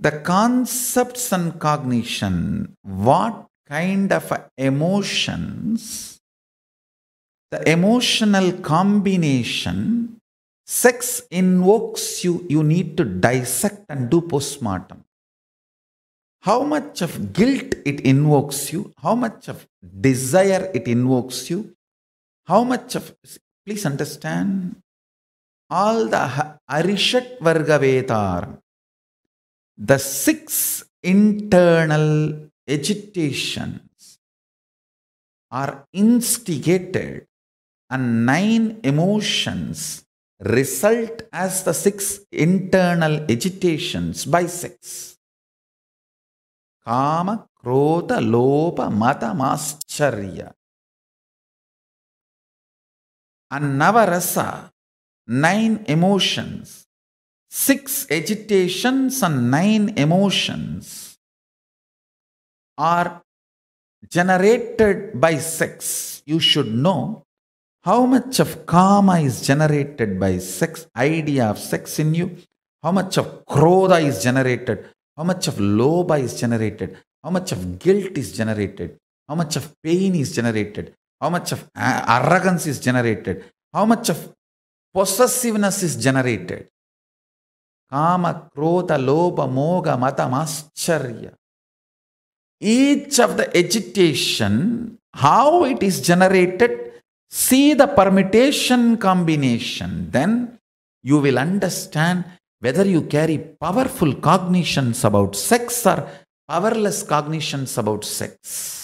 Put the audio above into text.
the concepts and cognition, what kind of emotions, the emotional combination, sex invokes you, you need to dissect and do postmortem. How much of guilt it invokes you, how much of desire it invokes you, how much of, please understand, all the Arishat Varga the six internal agitations are instigated and nine emotions result as the six internal agitations by six. Kama, Krodha, Lopa, Mata, Mascharya. And Navarasa, nine emotions six agitations and nine emotions are generated by sex. You should know how much of karma is generated by sex, idea of sex in you, how much of krodha is generated, how much of lobha is generated, how much of guilt is generated, how much of pain is generated, how much of arrogance is generated, how much of possessiveness is generated. Kama, Krodha, Lobha, Moga, Mata, Mascharya. Each of the agitation, how it is generated, see the permutation combination. Then you will understand whether you carry powerful cognitions about sex or powerless cognitions about sex.